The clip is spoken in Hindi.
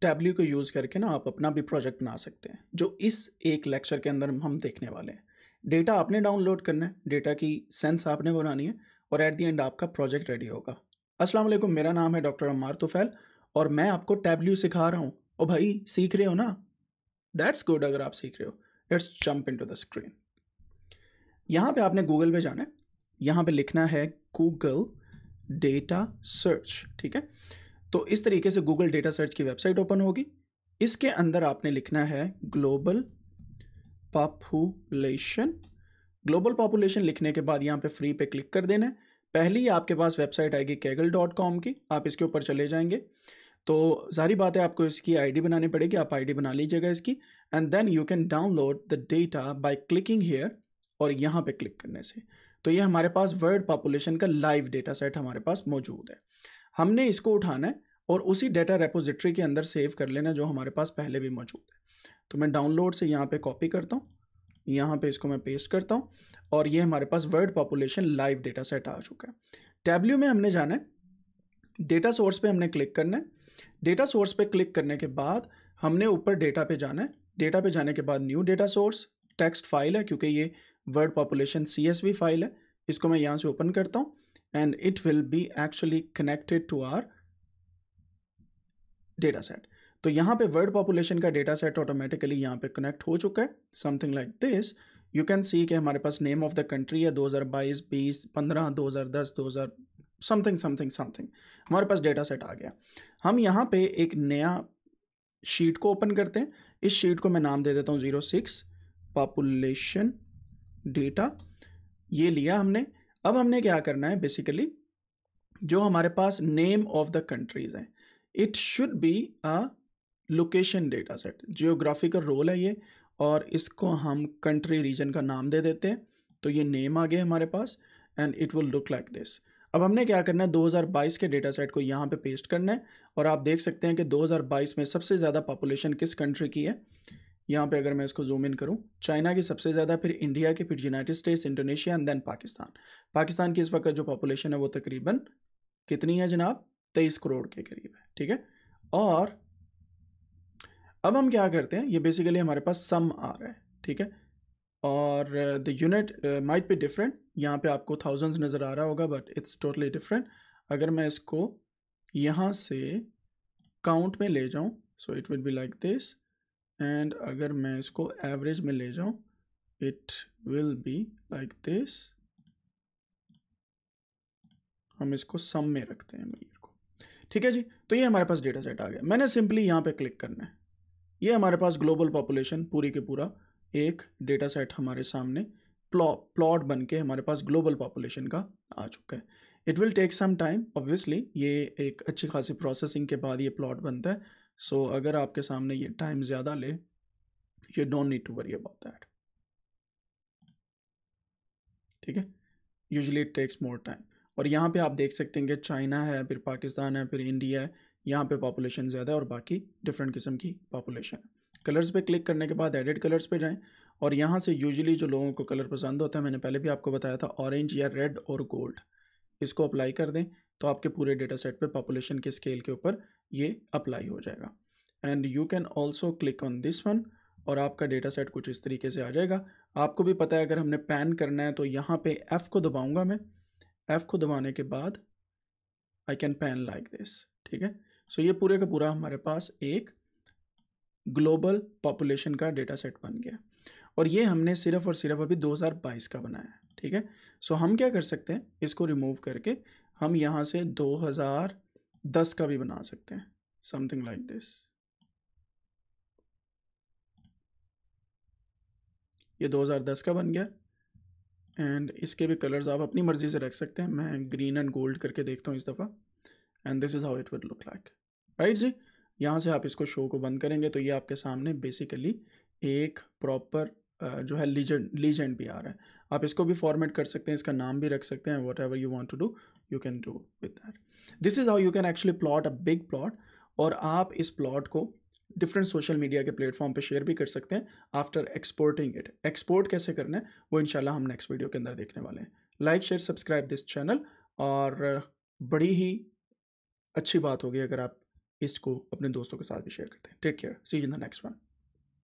टैबल्यू को यूज़ करके ना आप अपना भी प्रोजेक्ट बना सकते हैं जो इस एक लेक्चर के अंदर हम देखने वाले हैं डेटा आपने डाउनलोड करना है डेटा की सेंस आपने बनानी है और एट दी एंड आपका प्रोजेक्ट रेडी होगा अस्सलाम वालेकुम मेरा नाम है डॉक्टर अमार तुफैल और मैं आपको टैबल्यू सिखा रहा हूँ और भाई सीख रहे हो ना दैट्स गुड अगर आप सीख रहे हो let's jump into the screen यहाँ पे आपने गूगल पे जाना है यहाँ पे लिखना है गूगल डेटा सर्च ठीक है तो इस तरीके से गूगल डेटा सर्च की वेबसाइट ओपन होगी इसके अंदर आपने लिखना है ग्लोबल पॉपुलेशन ग्लोबल पॉपुलेशन लिखने के बाद यहाँ पे फ्री पे क्लिक कर देना है पहली आपके पास वेबसाइट आएगी कैगल डॉट कॉम की आप इसके ऊपर चले जाएंगे तो सारी बात है आपको इसकी आईडी बनानी पड़ेगी आप आईडी बना लीजिएगा इसकी and then you can download the data by clicking here और यहाँ पे क्लिक करने से तो ये हमारे पास वर्ल्ड पॉपुलेशन का लाइव डेटा सेट हमारे पास मौजूद है हमने इसको उठाना है और उसी डेटा रेपोजिट्री के अंदर सेव कर लेना जो हमारे पास पहले भी मौजूद है तो मैं डाउनलोड से यहाँ पे कॉपी करता हूँ यहाँ पे इसको मैं पेस्ट करता हूँ और ये हमारे पास word population live data set आ चुका है टैबल्यू में हमने जाना है डेटा सोर्स पे हमने क्लिक करना है डेटा सोर्स पे क्लिक करने के बाद हमने ऊपर डेटा पे जाना है डेटा पे जाने के बाद new data source text file है क्योंकि ये वर्ड पॉपुलेशन सी फाइल है इसको मैं यहाँ से ओपन करता हूँ and it will be actually connected to our data set. तो यहाँ पे वर्ड पॉपुलेशन का डेटा सेट ऑटोमेटिकली यहाँ पे कनेक्ट हो चुका है something like this you can see कि हमारे पास नेम ऑफ द कंट्री है 2022, 20, 15, 2010, 2000 समथिंग समथिंग समथिंग हमारे पास डेटा सेट आ गया हम यहाँ पे एक नया शीट को ओपन करते हैं इस शीट को मैं नाम दे देता हूँ जीरो सिक्स पॉपुलेशन डेटा ये लिया हमने अब हमने क्या करना है बेसिकली जो हमारे पास नेम ऑफ द कंट्रीज हैं it should be a location data set geographical role है ये और इसको हम कंट्री रीजन का नाम दे देते हैं तो ये नेम आ गया हमारे पास and it will look like this अब हमने क्या करना है 2022 के डेटा सेट को यहाँ पे पेस्ट करना है और आप देख सकते हैं कि 2022 में सबसे ज़्यादा पॉपुलेशन किस कंट्री की है यहाँ पे अगर मैं इसको जूम इन करूँ चाइना की सबसे ज़्यादा फिर इंडिया की फिर United States Indonesia and then Pakistan Pakistan की इस वक्त जो पॉपुलेशन है वो तकरीबन कितनी है जनाब तेईस करोड़ के करीब है ठीक है और अब हम क्या करते हैं ये बेसिकली हमारे पास सम आ रहा है ठीक है और the unit might be different यहाँ पे आपको थाउजेंड्स नज़र आ रहा होगा बट इट्स टोटली डिफरेंट अगर मैं इसको यहाँ से काउंट में ले जाऊँ so it will be like this and अगर मैं इसको एवरेज में ले जाऊं it will be like this हम इसको सम में रखते हैं मेयर को ठीक है जी तो ये हमारे पास डेटा सेट आ गया मैंने सिंपली यहाँ पे क्लिक करना है ये हमारे पास ग्लोबल पॉपुलेशन पूरी के पूरा एक डेटा सेट हमारे सामने प्लॉ प्लॉट बन के हमारे पास ग्लोबल पॉपुलेशन का आ चुका है it will take some time obviously ये एक अच्छी खासी प्रोसेसिंग के बाद ये प्लॉट बनता है सो so, अगर आपके सामने ये टाइम ज़्यादा ले you don't need to worry about that ठीक है usually it takes more time और यहाँ पे आप देख सकते हैं कि चाइना है फिर पाकिस्तान है फिर इंडिया है यहाँ पे पॉपुलेशन ज़्यादा है और बाकी डिफरेंट किस्म की पॉपुलेशन है कलर्स पे क्लिक करने के बाद एडिट कलर्स पे जाएं और यहाँ से यूजुअली जो लोगों को कलर पसंद होता है मैंने पहले भी आपको बताया था ऑरेंज या रेड और गोल्ड इसको अप्लाई कर दें तो आपके पूरे डेटा सेट पर पॉपुलेशन के स्केल के ऊपर ये अप्लाई हो जाएगा and you can also click on this one और आपका डेटा सेट कुछ इस तरीके से आ जाएगा आपको भी पता है अगर हमने पैन करना है तो यहाँ पे F को दबाऊंगा मैं F को दबाने के बाद I can pan like this ठीक है सो so ये पूरे का पूरा हमारे पास एक ग्लोबल पॉपुलेशन का डेटा सेट बन गया और ये हमने सिर्फ और सिर्फ अभी 2022 का बनाया है ठीक है सो so हम क्या कर सकते हैं इसको रिमूव करके हम यहाँ से दो दस का भी बना सकते हैं समथिंग लाइक दिस ये 2010 का बन गया एंड इसके भी कलर्स आप अपनी मर्ज़ी से रख सकते हैं मैं ग्रीन एंड गोल्ड करके देखता हूँ इस दफ़ा and this is how it will look like right जी यहाँ से आप इसको शो को बंद करेंगे तो ये आपके सामने बेसिकली एक प्रॉपर जो है लीजेंड लीजेंड भी आ रहा है आप इसको भी फॉर्मेट कर सकते हैं इसका नाम भी रख सकते हैं whatever you want to do you can do with that this is how you can actually plot a big plot और आप इस प्लॉट को डिफरेंट सोशल मीडिया के प्लेटफॉर्म पे शेयर भी कर सकते हैं आफ्टर एक्सपोर्टिंग इट एक्सपोर्ट कैसे करना है वो इनशाला हम नेक्स्ट वीडियो के अंदर देखने वाले हैं like share subscribe this channel और बड़ी ही अच्छी बात होगी अगर आप इसको अपने दोस्तों के साथ भी शेयर करते हैं take care see in the next one